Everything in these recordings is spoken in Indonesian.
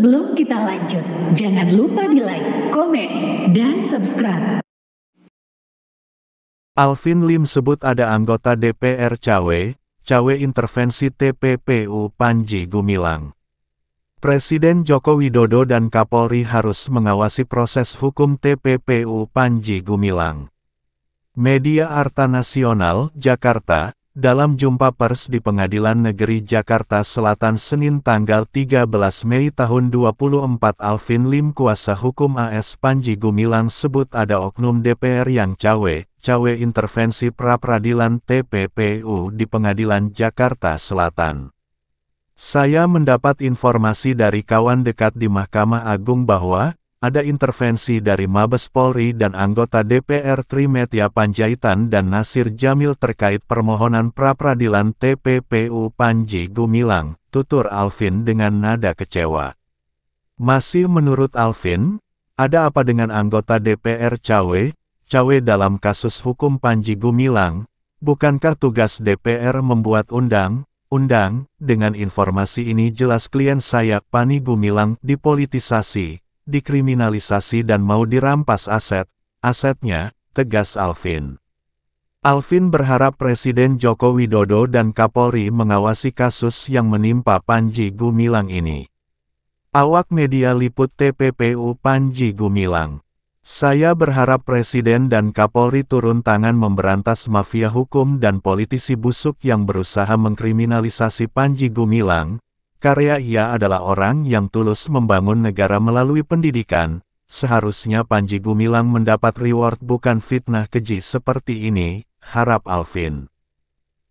Sebelum kita lanjut, jangan lupa di like, komen, dan subscribe. Alvin Lim sebut ada anggota DPR Cawe, Cawe intervensi TPPU Panji Gumilang. Presiden Joko Widodo dan Kapolri harus mengawasi proses hukum TPPU Panji Gumilang. Media Arta Nasional, Jakarta, dalam jumpa pers di Pengadilan Negeri Jakarta Selatan Senin tanggal 13 Mei tahun 24 Alvin Lim kuasa hukum AS Panji Gumilang sebut ada oknum DPR yang cawe-cawe intervensi pra-peradilan TPPU di Pengadilan Jakarta Selatan. Saya mendapat informasi dari kawan dekat di Mahkamah Agung bahwa ada intervensi dari Mabes Polri dan anggota DPR Trimedia Panjaitan dan Nasir Jamil terkait permohonan pra-peradilan TPPU Panji Gumilang, tutur Alvin dengan nada kecewa. Masih menurut Alvin, ada apa dengan anggota DPR Cawe, Cawe dalam kasus hukum Panji Gumilang, bukankah tugas DPR membuat undang, undang, dengan informasi ini jelas klien saya Pani Gumilang dipolitisasi, dikriminalisasi dan mau dirampas aset, asetnya, tegas Alvin. Alvin berharap Presiden Joko Widodo dan Kapolri mengawasi kasus yang menimpa Panji Gumilang ini. Awak media liput TPPU Panji Gumilang. Saya berharap Presiden dan Kapolri turun tangan memberantas mafia hukum dan politisi busuk yang berusaha mengkriminalisasi Panji Gumilang, Karya ia adalah orang yang tulus membangun negara melalui pendidikan, seharusnya Panji Gumilang mendapat reward bukan fitnah keji seperti ini, harap Alvin.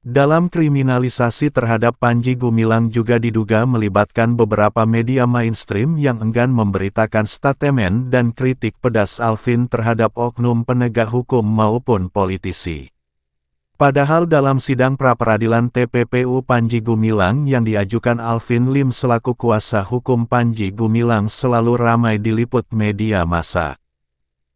Dalam kriminalisasi terhadap Panji Gumilang juga diduga melibatkan beberapa media mainstream yang enggan memberitakan statement dan kritik pedas Alvin terhadap oknum penegak hukum maupun politisi. Padahal dalam sidang pra-peradilan TPPU Panji Gumilang yang diajukan Alvin Lim selaku kuasa hukum Panji Gumilang selalu ramai diliput media massa.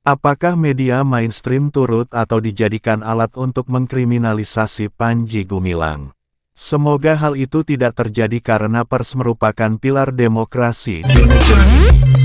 Apakah media mainstream turut atau dijadikan alat untuk mengkriminalisasi Panji Gumilang? Semoga hal itu tidak terjadi karena pers merupakan pilar demokrasi di